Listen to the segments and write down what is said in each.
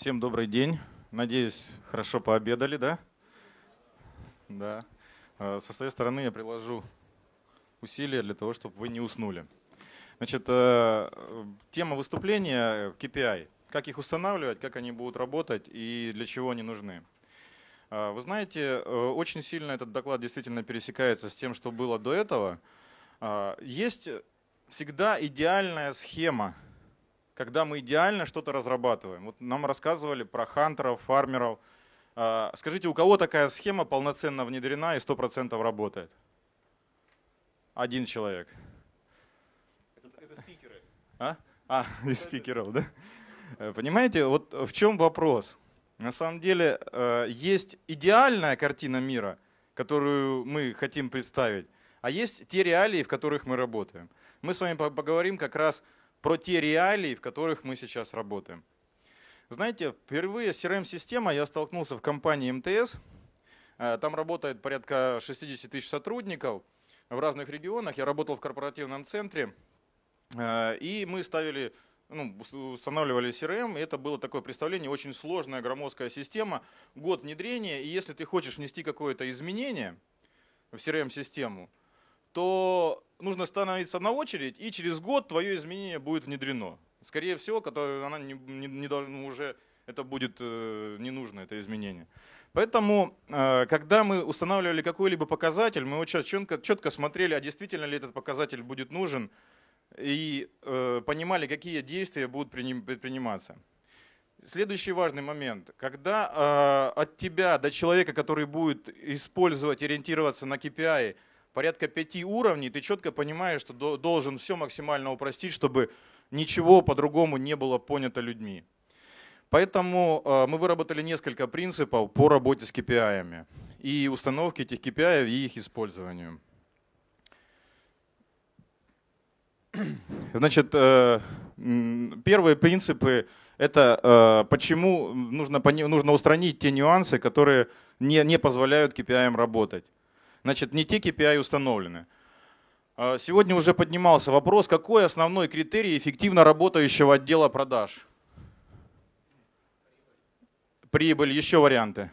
Всем добрый день. Надеюсь, хорошо пообедали, да? Да. А, со своей стороны я приложу усилия для того, чтобы вы не уснули. Значит, э, тема выступления KPI. Как их устанавливать, как они будут работать и для чего они нужны. А, вы знаете, э, очень сильно этот доклад действительно пересекается с тем, что было до этого. А, есть всегда идеальная схема когда мы идеально что-то разрабатываем. Вот нам рассказывали про хантеров, фармеров. А, скажите, у кого такая схема полноценно внедрена и 100% работает? Один человек. Это, это спикеры. А? А, из спикеров, да? Э, понимаете, вот в чем вопрос? На самом деле э, есть идеальная картина мира, которую мы хотим представить, а есть те реалии, в которых мы работаем. Мы с вами поговорим как раз про те реалии, в которых мы сейчас работаем. Знаете, впервые с CRM-системой эм я столкнулся в компании МТС. Э, там работает порядка 60 тысяч сотрудников в разных регионах. Я работал в корпоративном центре, э, и мы ставили ну, устанавливали CRM, эм. и это было такое представление, очень сложная громоздкая система, год внедрения, и если ты хочешь внести какое-то изменение в CRM-систему, то нужно становиться на очередь, и через год твое изменение будет внедрено. Скорее всего, которое она не, не, не должна, ну, уже это будет э, не нужно, это изменение. Поэтому, э, когда мы устанавливали какой-либо показатель, мы очень четко, четко смотрели, а действительно ли этот показатель будет нужен, и э, понимали, какие действия будут предприниматься. Следующий важный момент. Когда э, от тебя до человека, который будет использовать, ориентироваться на KPI, порядка пяти уровней, ты четко понимаешь, что должен все максимально упростить, чтобы ничего по-другому не было понято людьми. Поэтому э, мы выработали несколько принципов по работе с KPI и установке этих KPI и их использованию. Значит, э, первые принципы – это э, почему нужно, нужно устранить те нюансы, которые не, не позволяют KPI работать. Значит, не те KPI установлены. А, сегодня уже поднимался вопрос, какой основной критерий эффективно работающего отдела продаж? Прибыль, еще варианты.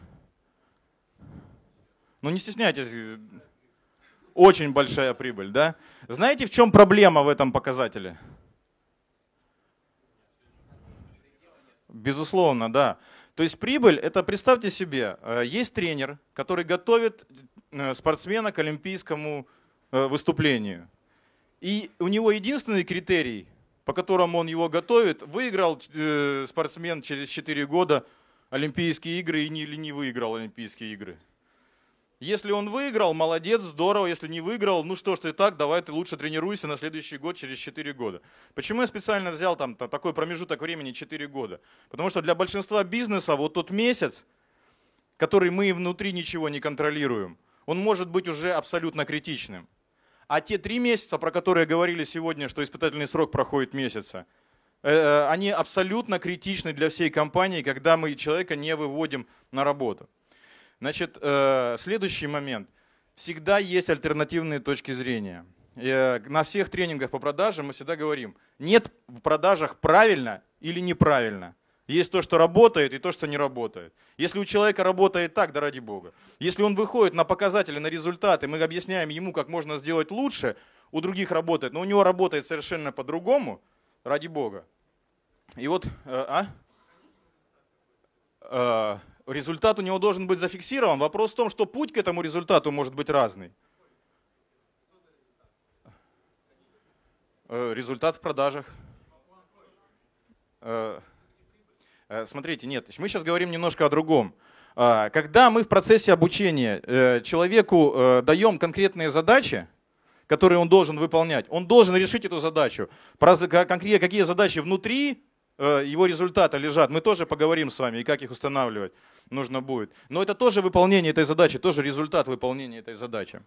Ну не стесняйтесь, очень большая прибыль, да? Знаете, в чем проблема в этом показателе? Безусловно, да. То есть прибыль, это представьте себе, э, есть тренер, который готовит Э, спортсмена к олимпийскому э, выступлению. И у него единственный критерий, по которому он его готовит, выиграл э, спортсмен через 4 года Олимпийские игры или не выиграл Олимпийские игры. Если он выиграл, молодец, здорово. Если не выиграл, ну что ж ты так, давай ты лучше тренируйся на следующий год через 4 года. Почему я специально взял там такой промежуток времени 4 года? Потому что для большинства бизнеса вот тот месяц, который мы внутри ничего не контролируем – он может быть уже абсолютно критичным. А те три месяца, про которые говорили сегодня, что испытательный срок проходит месяца, э, э, они абсолютно критичны для всей компании, когда мы человека не выводим на работу. Значит, э, следующий момент. Всегда есть альтернативные точки зрения. На всех тренингах по продажам мы всегда говорим, нет в продажах правильно или неправильно – есть то, что работает, и то, что не работает. Если у человека работает так, да ради бога. Если он выходит на показатели, на результаты, мы объясняем ему, как можно сделать лучше, у других работает, но у него работает совершенно по-другому, ради бога. И вот, э, а? а? Результат у него должен быть зафиксирован. Вопрос в том, что путь к этому результату может быть разный. Э, результат в продажах. Э, смотрите, нет, мы сейчас говорим немножко о другом. А, когда мы в процессе обучения э, человеку э, даем конкретные задачи, которые он должен выполнять, он должен решить эту задачу. Про какие задачи внутри Э, его результаты лежат. Мы тоже поговорим с вами и как их устанавливать нужно будет. Но это тоже выполнение этой задачи, тоже результат выполнения этой задачи.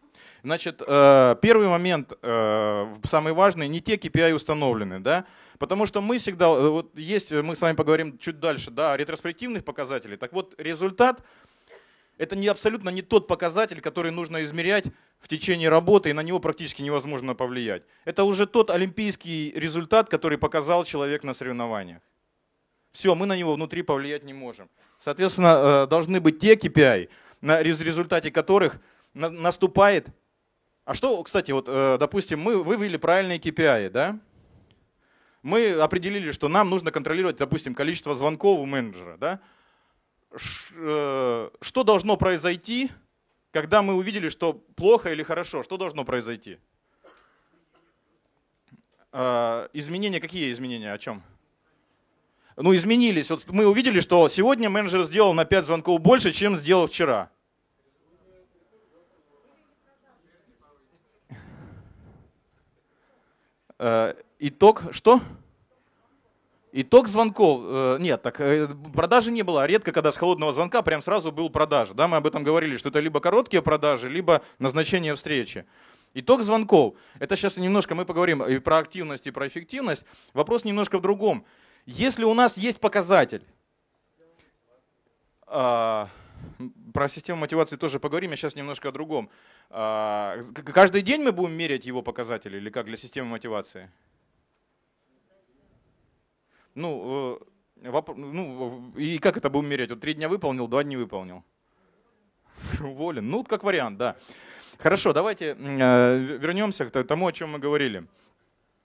Значит, э, первый момент, э, самый важный, не те KPI установлены, да, потому что мы всегда, вот есть, мы с вами поговорим чуть дальше, да, о ретроспективных показателей. Так вот, результат это не, абсолютно не тот показатель, который нужно измерять в течение работы, и на него практически невозможно повлиять. Это уже тот олимпийский результат, который показал человек на соревнованиях. Все, мы на него внутри повлиять не можем. Соответственно, э, должны быть те KPI, на результате которых наступает... А что, кстати, вот, э, допустим, мы вывели правильные KPI, да? Мы определили, что нам нужно контролировать, допустим, количество звонков у менеджера, да? Э, что должно произойти, когда мы увидели, что плохо или хорошо, что должно произойти? А, изменения, какие изменения, о чем? Ну, изменились. Вот мы увидели, что сегодня менеджер сделал на 5 звонков больше, чем сделал вчера. Э, итог что? Итог звонков, э, нет, так э, продажи не было. Редко, когда с холодного звонка прям сразу был продажа. Да, мы об этом говорили, что это либо короткие продажи, либо назначение встречи. Итог звонков. Это сейчас немножко мы поговорим и про активность, и про эффективность. Вопрос немножко в другом. Если у нас есть показатель, а, про систему мотивации тоже поговорим, я сейчас немножко о другом. А, каждый день мы будем мерять его показатели или как для системы мотивации? ну, э, воп... ну, и как это будем умереть? Вот три дня выполнил, два дня не выполнил. Уволен. Ну, как вариант, да. Хорошо, давайте э, вернемся к тому, о чем мы говорили.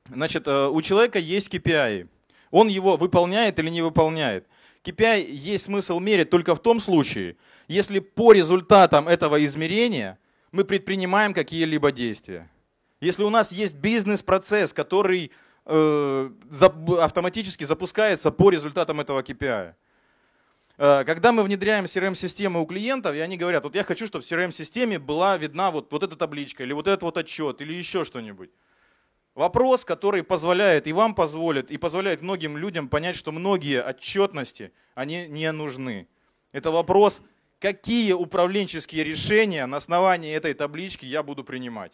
Значит, э, у человека есть KPI. Он его выполняет или не выполняет. KPI есть смысл мерить только в том случае, если по результатам этого измерения мы предпринимаем какие-либо действия. Если у нас есть бизнес-процесс, который Э, автоматически запускается по результатам этого KPI. А. Э, когда мы внедряем CRM-системы у клиентов, и они говорят, вот я хочу, чтобы в CRM-системе была видна вот, вот эта табличка, или вот этот вот отчет, или еще что-нибудь. Вопрос, который позволяет и вам позволит, и позволяет многим людям понять, что многие отчетности, они не нужны. Это вопрос, какие управленческие решения на основании этой таблички я буду принимать.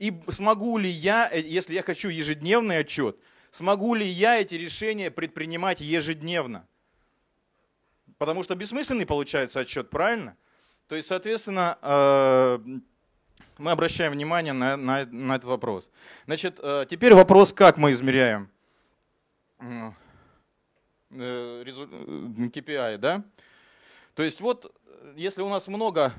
И смогу ли я, э, если я хочу ежедневный отчет, смогу ли я эти решения предпринимать ежедневно? Потому что бессмысленный получается отчет, правильно? То есть, соответственно, э, мы обращаем внимание на, на, на этот вопрос. Значит, э, теперь вопрос, как мы измеряем KPI, а, да? То есть вот, если у нас много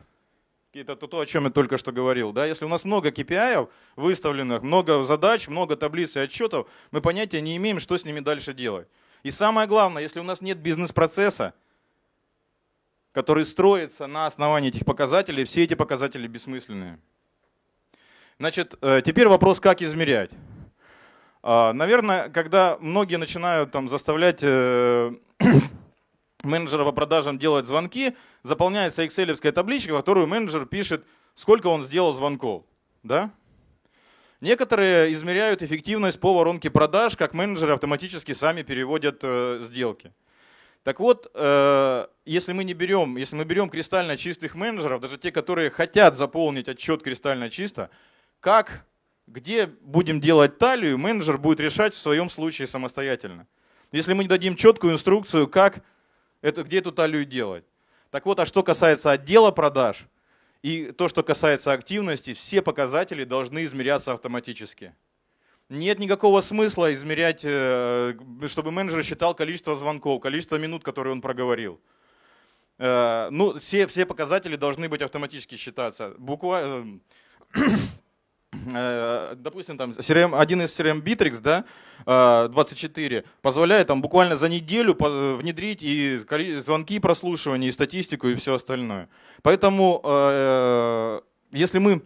это то то, о чем я только что говорил. Да? Если у нас много KPI выставленных, много задач, много таблиц и отчетов, мы понятия не имеем, что с ними дальше делать. И самое главное, если у нас нет бизнес-процесса, который строится на основании этих показателей, все эти показатели бессмысленные. Значит, э, теперь вопрос, как измерять. А, наверное, когда многие начинают там, заставлять э, менеджера по продажам делать звонки, заполняется excel табличка, в которую менеджер пишет, сколько он сделал звонков. Да? Некоторые измеряют эффективность по воронке продаж, как менеджеры автоматически сами переводят э, сделки. Так вот, э, если мы не берем, если мы берем кристально чистых менеджеров, даже те, которые хотят заполнить отчет кристально чисто, как, где будем делать талию, менеджер будет решать в своем случае самостоятельно. Если мы не дадим четкую инструкцию, как это где эту аллюй делать? Так вот, а что касается отдела продаж и то, что касается активности, все показатели должны измеряться автоматически. Нет никакого смысла измерять, э, чтобы менеджер считал количество звонков, количество минут, которые он проговорил. Э, ну, все, все показатели должны быть автоматически считаться. Буквально э, Э, допустим, там CRM, один из CRM Bittrex, да, 24, э, позволяет там буквально за неделю э, внедрить и звонки, прослушивания, и статистику, и все остальное. Поэтому, если мы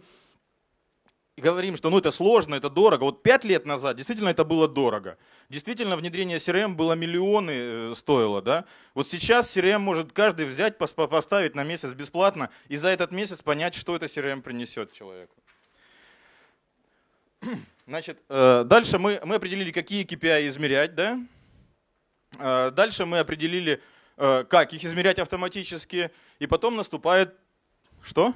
говорим, что ну это сложно, это дорого. Вот пять лет назад действительно это было дорого. Действительно внедрение CRM было миллионы стоило, да. Вот сейчас CRM может каждый взять, поставить на месяц бесплатно и за этот месяц понять, что это CRM принесет человеку. Значит, э, дальше мы, мы определили, какие KPI измерять, да? Э, дальше мы определили, э, как их измерять автоматически, и потом наступает что?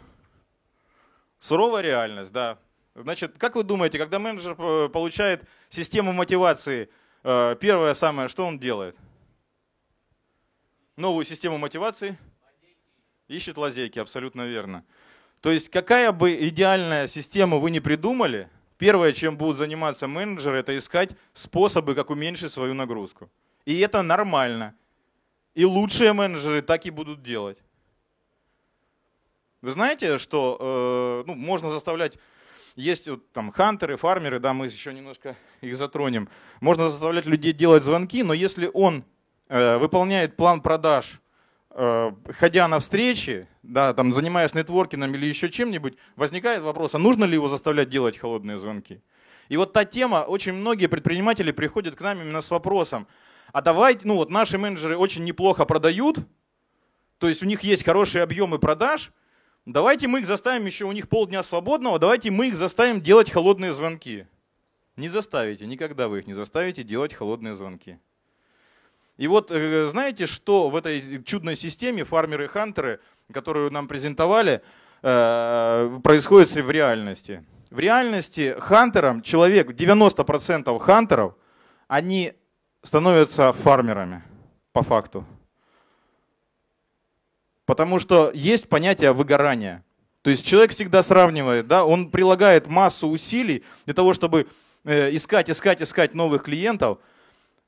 Суровая реальность, да. Значит, как вы думаете, когда менеджер получает систему мотивации, первое самое, что он делает? Новую систему мотивации? Ищет лазейки, абсолютно верно. То есть какая бы идеальная система вы не придумали – Первое, чем будут заниматься менеджеры, это искать способы, как уменьшить свою нагрузку. И это нормально. И лучшие менеджеры так и будут делать. Вы знаете, что э, ну, можно заставлять, есть вот, там хантеры, фармеры, да, мы еще немножко их затронем. Можно заставлять людей делать звонки, но если он э, выполняет план продаж Э, ходя на встречи, да, там, занимаясь нетворкингом или еще чем-нибудь, возникает вопрос, а нужно ли его заставлять делать холодные звонки? И вот та тема, очень многие предприниматели приходят к нам именно с вопросом, а давайте, ну вот наши менеджеры очень неплохо продают, то есть у них есть хорошие объемы продаж, давайте мы их заставим еще, у них полдня свободного, давайте мы их заставим делать холодные звонки. Не заставите, никогда вы их не заставите делать холодные звонки. И вот э, знаете, что в этой чудной системе фармеры и хантеры, которую нам презентовали, э, происходит в реальности? В реальности хантерам, человек, 90% хантеров, они становятся фармерами по факту. Потому что есть понятие выгорания. То есть человек всегда сравнивает, да, он прилагает массу усилий для того, чтобы э, искать, искать, искать новых клиентов –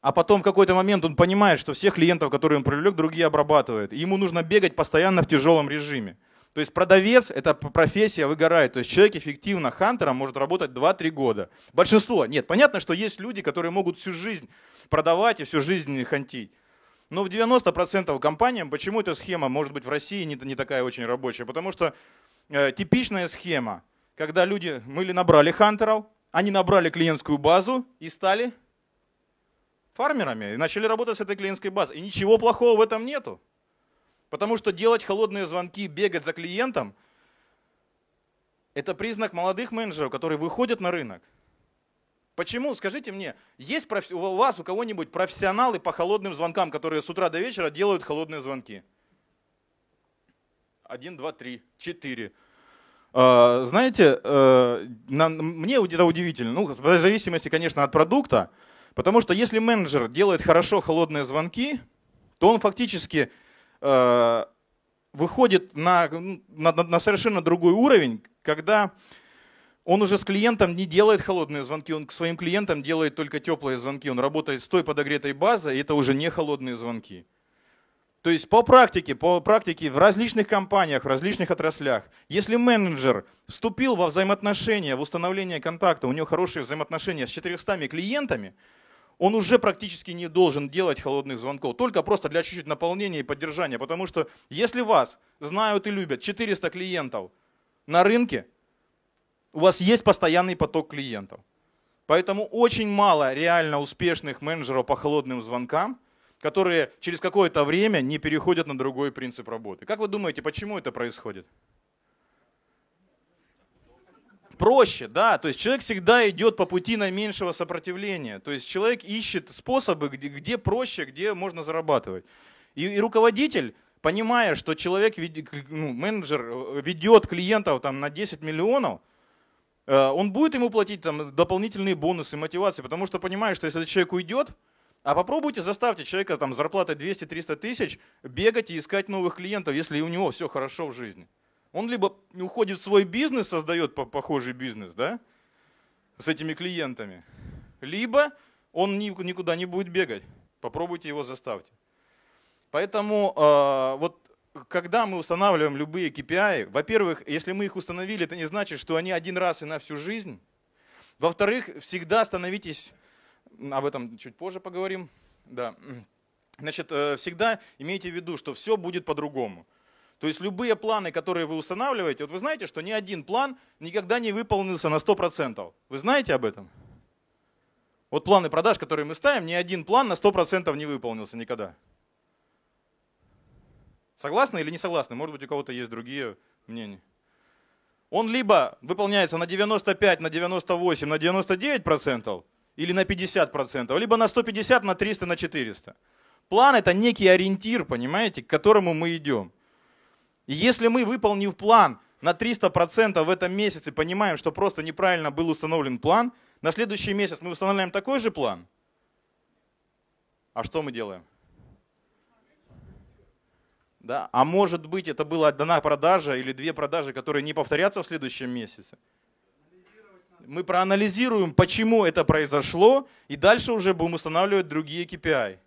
а потом в какой-то момент он понимает, что всех клиентов, которые он привлек, другие обрабатывают. И ему нужно бегать постоянно в тяжелом режиме. То есть продавец, это профессия выгорает. То есть человек эффективно хантером может работать 2-3 года. Большинство. Нет, понятно, что есть люди, которые могут всю жизнь продавать и всю жизнь хантить. Но в 90% компаниям, почему эта схема, может быть, в России не, не такая очень рабочая? Потому что э, типичная схема, когда люди, мы ли набрали хантеров, они набрали клиентскую базу и стали фармерами и начали работать с этой клиентской базой. И ничего плохого в этом нету. Потому что делать холодные звонки, бегать за клиентом, это признак молодых менеджеров, которые выходят на рынок. Почему? Скажите мне, есть у вас у кого-нибудь профессионалы по холодным звонкам, которые с утра до вечера делают холодные звонки? Один, два, три, четыре. А, знаете, э, мне это удивительно. Ну, в зависимости, конечно, от продукта. Потому что если менеджер делает хорошо холодные звонки, то он фактически э, выходит на, на, на совершенно другой уровень, когда он уже с клиентом не делает холодные звонки, он к своим клиентам делает только теплые звонки, он работает с той подогретой базой, и это уже не холодные звонки. То есть по практике, по практике в различных компаниях, в различных отраслях, если менеджер вступил во взаимоотношения, в установление контакта, у него хорошие взаимоотношения с 400 клиентами, он уже практически не должен делать холодных звонков, только просто для чуть-чуть наполнения и поддержания. Потому что если вас знают и любят 400 клиентов на рынке, у вас есть постоянный поток клиентов. Поэтому очень мало реально успешных менеджеров по холодным звонкам, которые через какое-то время не переходят на другой принцип работы. Как вы думаете, почему это происходит? проще, да. То есть человек всегда идет по пути наименьшего сопротивления. То есть человек ищет способы, где, где проще, где можно зарабатывать. И, и руководитель, понимая, что человек, ну, менеджер э, ведет клиентов там, на 10 миллионов, э, он будет ему платить там, дополнительные бонусы, мотивации, потому что понимает, что если этот человек уйдет, а попробуйте заставьте человека там зарплатой 200-300 тысяч бегать и искать новых клиентов, если у него все хорошо в жизни. Он либо уходит в свой бизнес, создает похожий бизнес, да, с этими клиентами, либо он никуда не будет бегать. Попробуйте его заставьте. Поэтому э, вот когда мы устанавливаем любые KPI, во-первых, если мы их установили, это не значит, что они один раз и на всю жизнь. Во-вторых, всегда становитесь, об этом чуть позже поговорим, да. Значит, э, всегда имейте в виду, что все будет по-другому. То есть любые планы, которые вы устанавливаете, вот вы знаете, что ни один план никогда не выполнился на 100%. Вы знаете об этом? Вот планы продаж, которые мы ставим, ни один план на 100% не выполнился никогда. Согласны или не согласны? Может быть, у кого-то есть другие мнения. Он либо выполняется на 95, на 98, на 99% или на 50%, либо на 150, на 300, на 400. План – это некий ориентир, понимаете, к которому мы идем. И если мы, выполнив план на 300% в этом месяце, понимаем, что просто неправильно был установлен план, на следующий месяц мы устанавливаем такой же план. А что мы делаем? Да? А может быть, это была одна продажа или две продажи, которые не повторятся в следующем месяце. Мы проанализируем, почему это произошло, и дальше уже будем устанавливать другие KPI.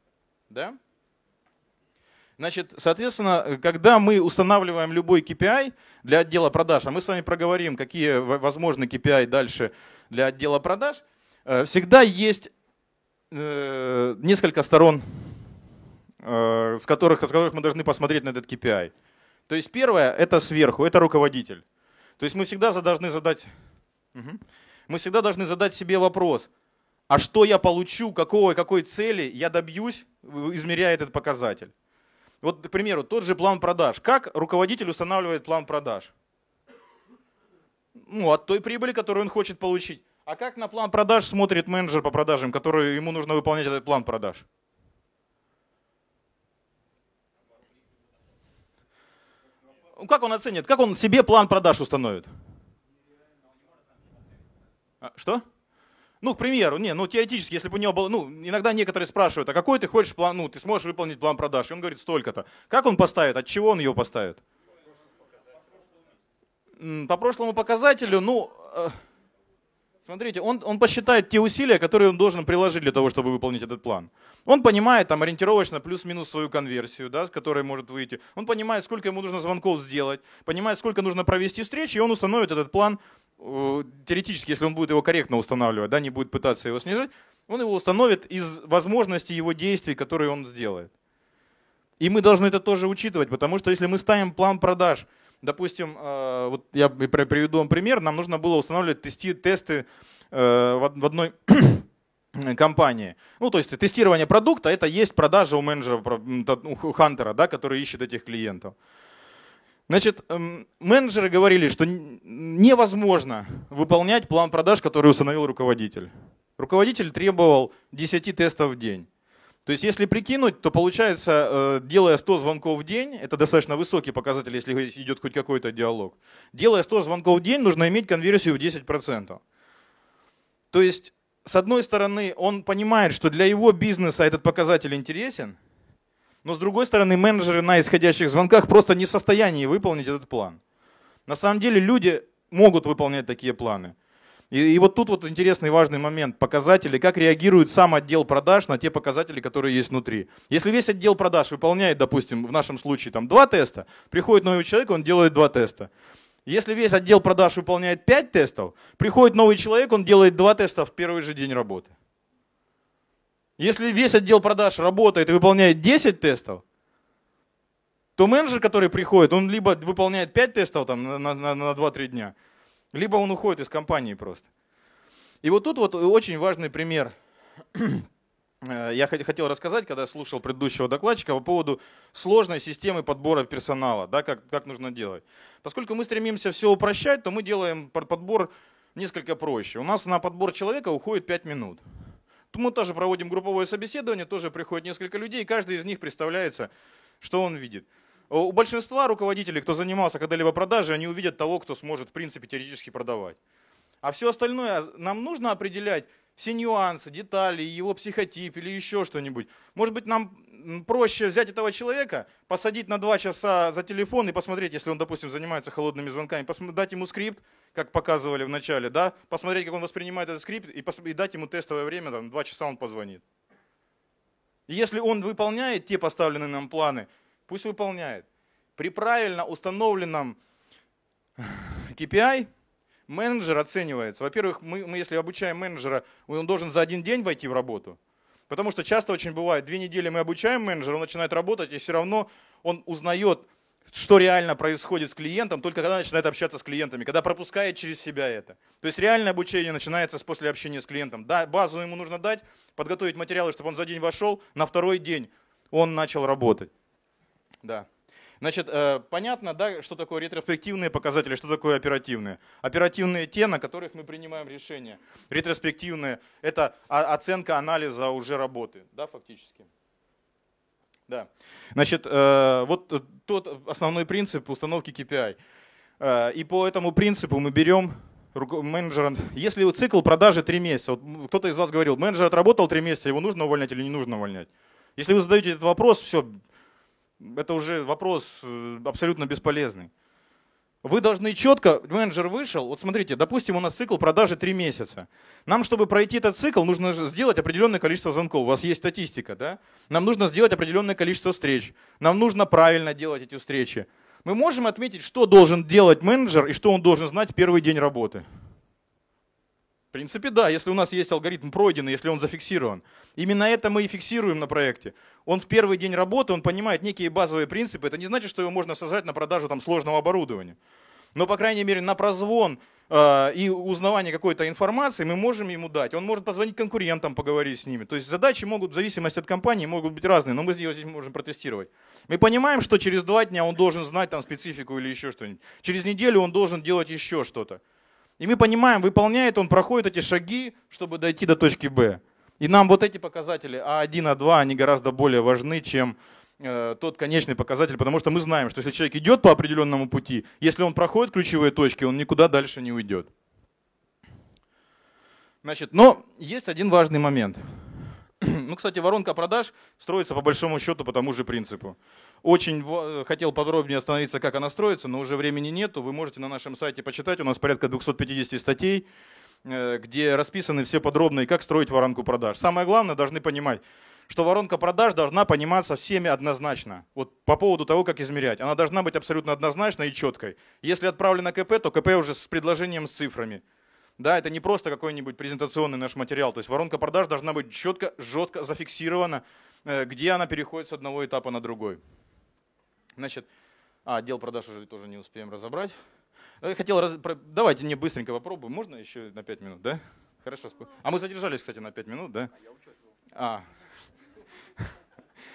Да? Значит, соответственно, когда мы устанавливаем любой KPI для отдела продаж, а мы с вами проговорим, какие возможны KPI дальше для отдела продаж, э, всегда есть э, несколько сторон, э, с которых, с которых мы должны посмотреть на этот KPI. То есть первое – это сверху, это руководитель. То есть мы всегда должны задать, мы всегда должны задать себе вопрос, а что я получу, какого, какой цели я добьюсь, измеряя этот показатель. Вот, к примеру, тот же план продаж. Как руководитель устанавливает план продаж? Ну, от той прибыли, которую он хочет получить. А как на план продаж смотрит менеджер по продажам, который ему нужно выполнять этот план продаж? Ну, как он оценит? Как он себе план продаж установит? А, что? Ну, к примеру, не, ну теоретически, если бы у него было, ну, иногда некоторые спрашивают, а какой ты хочешь план, ну, ты сможешь выполнить план продаж? И он говорит, столько-то. Как он поставит, от чего он ее поставит? По прошлому показателю, ну, э, смотрите, он, он посчитает те усилия, которые он должен приложить для того, чтобы выполнить этот план. Он понимает там ориентировочно плюс-минус свою конверсию, да, с которой может выйти. Он понимает, сколько ему нужно звонков сделать, понимает, сколько нужно провести встреч, и он установит этот план Э, теоретически, если он будет его корректно устанавливать, да, не будет пытаться его снижать, он его установит из возможности его действий, которые он сделает. И мы должны это тоже учитывать, потому что если мы ставим план продаж, допустим, э, вот я приведу вам пример, нам нужно было устанавливать тести, тесты э, в одной компании. Ну, то есть тестирование продукта, это есть продажа у менеджера, у хантера, да, который ищет этих клиентов. Значит, эм, менеджеры говорили, что невозможно выполнять план продаж, который установил руководитель. Руководитель требовал 10 тестов в день. То есть если прикинуть, то получается, э, делая 100 звонков в день, это достаточно высокий показатель, если идет хоть какой-то диалог, делая 100 звонков в день, нужно иметь конверсию в 10%. То есть, с одной стороны, он понимает, что для его бизнеса этот показатель интересен, но с другой стороны, менеджеры на исходящих звонках просто не в состоянии выполнить этот план. На самом деле люди могут выполнять такие планы. И, и вот тут вот интересный важный момент, показатели, как реагирует сам отдел продаж на те показатели, которые есть внутри. Если весь отдел продаж выполняет, допустим, в нашем случае там два теста, приходит новый человек, он делает два теста. Если весь отдел продаж выполняет пять тестов, приходит новый человек, он делает два теста в первый же день работы. Если весь отдел продаж работает и выполняет 10 тестов, то менеджер, который приходит, он либо выполняет 5 тестов там, на, на, на 2-3 дня, либо он уходит из компании просто. И вот тут вот очень важный пример э, я хотел рассказать, когда я слушал предыдущего докладчика по поводу сложной системы подбора персонала, да, как, как нужно делать. Поскольку мы стремимся все упрощать, то мы делаем подбор несколько проще. У нас на подбор человека уходит 5 минут. Мы тоже проводим групповое собеседование, тоже приходит несколько людей, и каждый из них представляется, что он видит. Э, у большинства руководителей, кто занимался когда-либо продажей, они увидят того, кто сможет, в принципе, теоретически продавать. А все остальное а, нам нужно определять все нюансы, детали, его психотип или еще что-нибудь. Может быть, нам проще взять этого человека, посадить на два часа за телефон и посмотреть, если он, допустим, занимается холодными звонками, дать ему скрипт, как показывали в начале, да, посмотреть, как он воспринимает этот скрипт и, и дать ему тестовое время, там, два часа он позвонит. Если он выполняет те поставленные нам планы, пусть выполняет. При правильно установленном KPI менеджер оценивается. Во-первых, мы, мы если обучаем менеджера, он должен за один день войти в работу – Потому что часто очень бывает, две недели мы обучаем менеджера, он начинает работать, и все равно он узнает, что реально происходит с клиентом, только когда начинает общаться с клиентами, когда пропускает через себя это. То есть реальное обучение начинается с после общения с клиентом. Да, базу ему нужно дать, подготовить материалы, чтобы он за день вошел, на второй день он начал работать. Да. Значит, э, понятно, да, что такое ретроспективные показатели, что такое оперативные. Оперативные те, на которых мы принимаем решения. Ретроспективные – это оценка анализа уже работы, да, фактически. Да. Значит, э, вот тот основной принцип установки KPI. Э, и по этому принципу мы берем менеджера. Если цикл продажи 3 месяца, вот кто-то из вас говорил, менеджер отработал 3 месяца, его нужно увольнять или не нужно увольнять? Если вы задаете этот вопрос, все, это уже вопрос э, абсолютно бесполезный. Вы должны четко, менеджер вышел, вот смотрите, допустим, у нас цикл продажи 3 месяца. Нам, чтобы пройти этот цикл, нужно сделать определенное количество звонков. У вас есть статистика, да? Нам нужно сделать определенное количество встреч. Нам нужно правильно делать эти встречи. Мы можем отметить, что должен делать менеджер и что он должен знать в первый день работы. В принципе, да, если у нас есть алгоритм пройденный, если он зафиксирован. Именно это мы и фиксируем на проекте. Он в первый день работы, он понимает некие базовые принципы. Это не значит, что его можно сажать на продажу там, сложного оборудования. Но, по крайней мере, на прозвон э, и узнавание какой-то информации мы можем ему дать. Он может позвонить конкурентам, поговорить с ними. То есть задачи могут, в зависимости от компании, могут быть разные, но мы ее здесь можем протестировать. Мы понимаем, что через два дня он должен знать там специфику или еще что-нибудь. Через неделю он должен делать еще что-то. И мы понимаем, выполняет он, проходит эти шаги, чтобы дойти до точки Б. И нам вот эти показатели А1, А2, они гораздо более важны, чем э, тот конечный показатель, потому что мы знаем, что если человек идет по определенному пути, если он проходит ключевые точки, он никуда дальше не уйдет. Значит, но есть один важный момент – ну, кстати, воронка продаж строится по большому счету по тому же принципу. Очень э, хотел подробнее остановиться, как она строится, но уже времени нету. Вы можете на нашем сайте почитать, у нас порядка 250 статей, э, где расписаны все подробно и как строить воронку продаж. Самое главное, должны понимать, что воронка продаж должна пониматься всеми однозначно. Вот по поводу того, как измерять. Она должна быть абсолютно однозначной и четкой. Если отправлено КП, то КП уже с предложением, с цифрами. Да, это не просто какой-нибудь презентационный наш материал. То есть воронка продаж должна быть четко, жестко зафиксирована, э, где она переходит с одного этапа на другой. Значит, а, отдел продаж уже тоже не успеем разобрать. Я э, хотел, раз... давайте мне быстренько попробуем. Можно еще на 5 минут, да? Хорошо. А мы задержались, кстати, на 5 минут, да? А, я участвовал. А.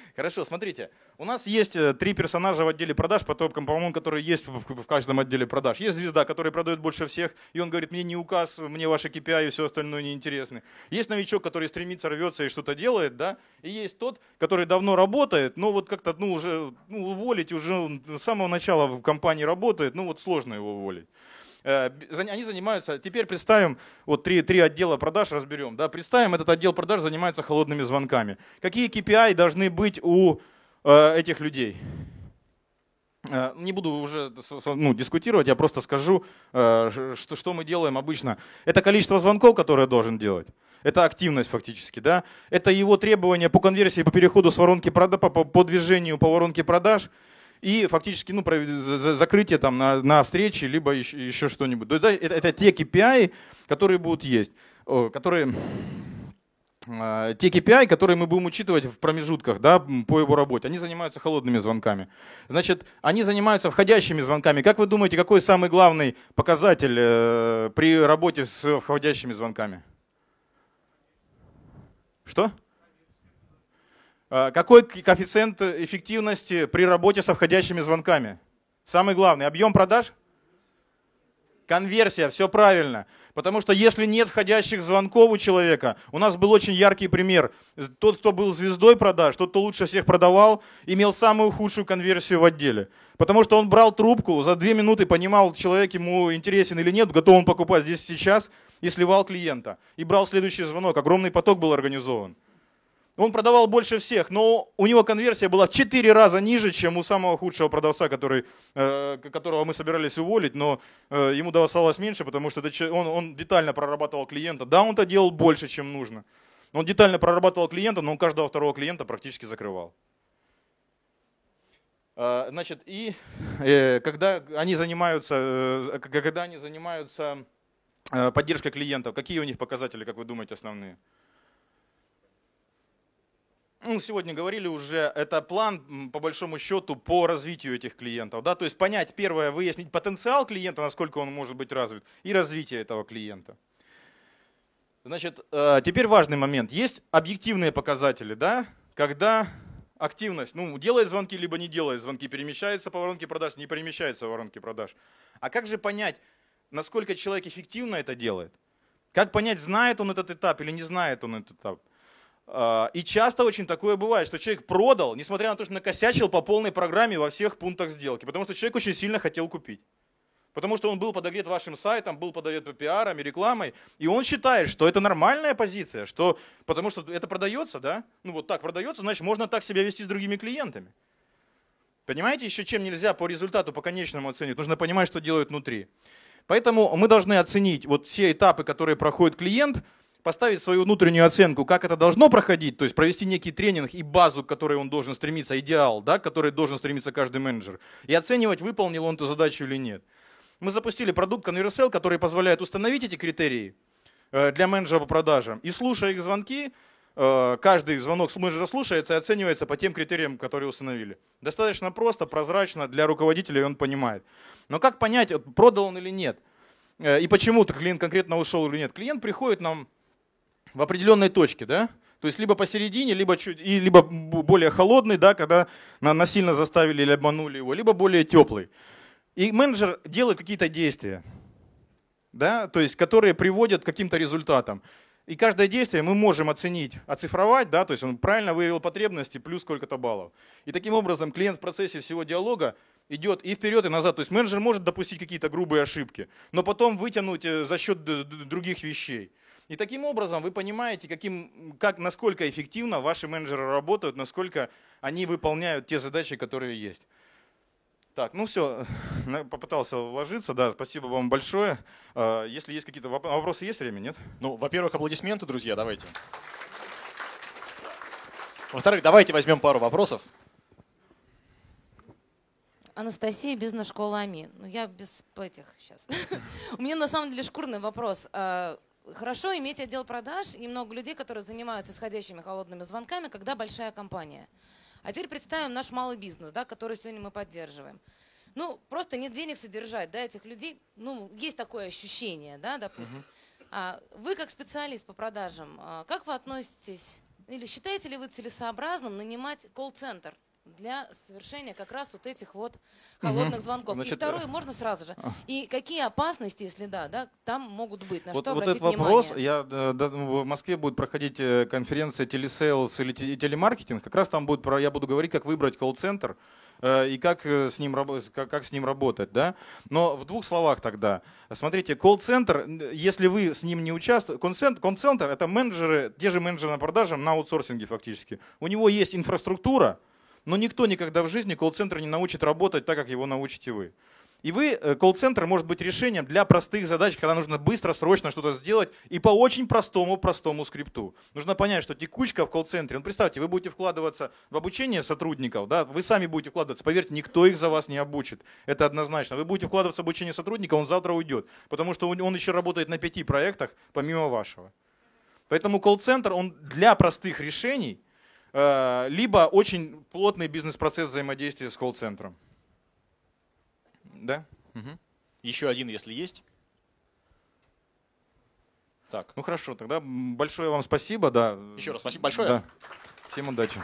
Хорошо, смотрите. У нас есть э, три персонажа в отделе продаж по топкам, по-моему, которые есть в каждом отделе продаж. Есть звезда, который продает больше всех, и он говорит, мне не указ, мне ваши KPI и все остальное неинтересно. Есть новичок, который стремится, рвется и что-то делает, да, и есть тот, который давно работает, но вот как-то, ну, уже ну, уволить уже с самого начала в компании работает, ну, вот сложно его уволить э, они занимаются, теперь представим, вот три, три отдела продаж разберем, да, представим, этот отдел продаж занимается холодными звонками. Какие KPI должны быть у Э, этих людей. Э, не буду уже ну, дискутировать, я просто скажу, э, что, что мы делаем обычно. Это количество звонков, которые должен делать. Это активность фактически, да. Это его требования по конверсии, по переходу с воронки продаж, по, по, по движению по воронке продаж и фактически ну, закрытие там на, на встрече либо еще, еще что-нибудь. Это, это те KPI, а, которые будут есть, которые Э, те KPI, которые мы будем учитывать в промежутках да, по его работе, они занимаются холодными звонками. Значит, они занимаются входящими звонками. Как вы думаете, какой самый главный показатель э, при работе с входящими звонками? Что? Э, какой коэффициент эффективности при работе со входящими звонками? Самый главный. Объем продаж? Конверсия, все правильно. Потому что если нет входящих звонков у человека, у нас был очень яркий пример. Тот, кто был звездой продаж, тот, кто лучше всех продавал, имел самую худшую конверсию в отделе. Потому что он брал трубку, за две минуты понимал, человек ему интересен или нет, готов он покупать здесь сейчас, и сливал клиента. И брал следующий звонок. Огромный поток был организован. Он продавал больше всех, но у него конверсия была в 4 раза ниже, чем у самого худшего продавца, который, э, которого мы собирались уволить, но э, ему досталось меньше, потому что это, он, он детально прорабатывал клиента. Да, он-то делал больше, чем нужно. Он детально прорабатывал клиента, но он каждого второго клиента практически закрывал. А, значит, и э, когда они занимаются, когда они занимаются поддержкой клиентов, какие у них показатели, как вы думаете, основные? ну, сегодня говорили уже, это план, по большому счету, по развитию этих клиентов. Да? То есть понять, первое, выяснить потенциал клиента, насколько он может быть развит, и развитие этого клиента. Значит, э, теперь важный момент. Есть объективные показатели, да? когда активность, ну, делает звонки, либо не делает звонки, перемещается по воронке продаж, не перемещается по воронке продаж. А как же понять, насколько человек эффективно это делает? Как понять, знает он этот этап или не знает он этот этап? А, и часто очень такое бывает, что человек продал, несмотря на то, что накосячил по полной программе во всех пунктах сделки, потому что человек очень сильно хотел купить. Потому что он был подогрет вашим сайтом, был подогрет пиарами, рекламой, и он считает, что это нормальная позиция, что, потому что это продается, да? Ну вот так продается, значит, можно так себя вести с другими клиентами. Понимаете, еще чем нельзя по результату, по конечному оценить? Нужно понимать, что делают внутри. Поэтому мы должны оценить вот все этапы, которые проходит клиент, поставить свою внутреннюю оценку, как это должно проходить, то есть провести некий тренинг и базу, к которой он должен стремиться, идеал, да, к которой должен стремиться каждый менеджер, и оценивать, выполнил он эту задачу или нет. Мы запустили продукт ConverSell, который позволяет установить эти критерии э, для менеджера по продажам, и слушая их звонки, э, каждый звонок с менеджера слушается и оценивается по тем критериям, которые установили. Достаточно просто, прозрачно для руководителя, и он понимает. Но как понять, продал он или нет? Э, и почему клиент конкретно ушел или нет? Клиент приходит нам в определенной точке, да? То есть либо посередине, либо, чуть, и, либо более холодный, да, когда насильно заставили или обманули его, либо более теплый. И менеджер делает какие-то действия, да, то есть которые приводят к каким-то результатам. И каждое действие мы можем оценить, оцифровать, да, то есть он правильно выявил потребности, плюс сколько-то баллов. И таким образом клиент в процессе всего диалога идет и вперед, и назад. То есть менеджер может допустить какие-то грубые ошибки, но потом вытянуть э, за счет других вещей. И таким образом вы понимаете, каким, как, насколько эффективно ваши менеджеры работают, насколько они выполняют те задачи, которые есть. Так, ну все, попытался вложиться, да, спасибо вам большое. А, если есть какие-то вопросы, есть время, нет? Ну, во-первых, аплодисменты, друзья, давайте. Во-вторых, давайте возьмем пару вопросов. Анастасия, бизнес-школа АМИ. Ну, я без этих сейчас. У меня на самом деле шкурный вопрос. А, хорошо иметь отдел продаж и много людей, которые занимаются исходящими холодными звонками, когда большая компания. А теперь представим наш малый бизнес, да, который сегодня мы поддерживаем. Ну, просто нет денег содержать, да, этих людей. Ну, есть такое ощущение, да, допустим. Угу. А вы как специалист по продажам, а, как вы относитесь, или считаете ли вы целесообразным нанимать колл-центр для совершения как раз вот этих вот холодных угу. звонков. Значит, и второй, можно сразу же. И какие опасности, если да, да там могут быть? На вот, что вот обратить этот вопрос. Внимание? Я, э, да, ну, в Москве будет проходить э, конференция телесейлс или телемаркетинг. Как раз там будет про, я буду говорить, как выбрать колл-центр э, и как с ним, как, как с ним работать. Да? Но в двух словах тогда. Смотрите, колл-центр, если вы с ним не участвуете, колл-центр — это менеджеры, те же менеджеры на продажам на аутсорсинге фактически. У него есть инфраструктура, но никто никогда в жизни колл-центр не научит работать так, как его научите вы. И вы, э, колл-центр может быть решением для простых задач, когда нужно быстро, срочно что-то сделать и по очень простому, простому скрипту. Нужно понять, что текучка в колл-центре, ну представьте, вы будете вкладываться в обучение сотрудников, да, вы сами будете вкладываться, поверьте, никто их за вас не обучит, это однозначно. Вы будете вкладываться в обучение сотрудника, он завтра уйдет, потому что он еще работает на пяти проектах, помимо вашего. Поэтому колл-центр, он для простых решений – Э, либо очень плотный бизнес-процесс взаимодействия с колл-центром. Да? Угу. Еще один, если есть. Так. Ну хорошо, тогда большое вам спасибо. Да. Еще раз спасибо большое. Да. Всем удачи.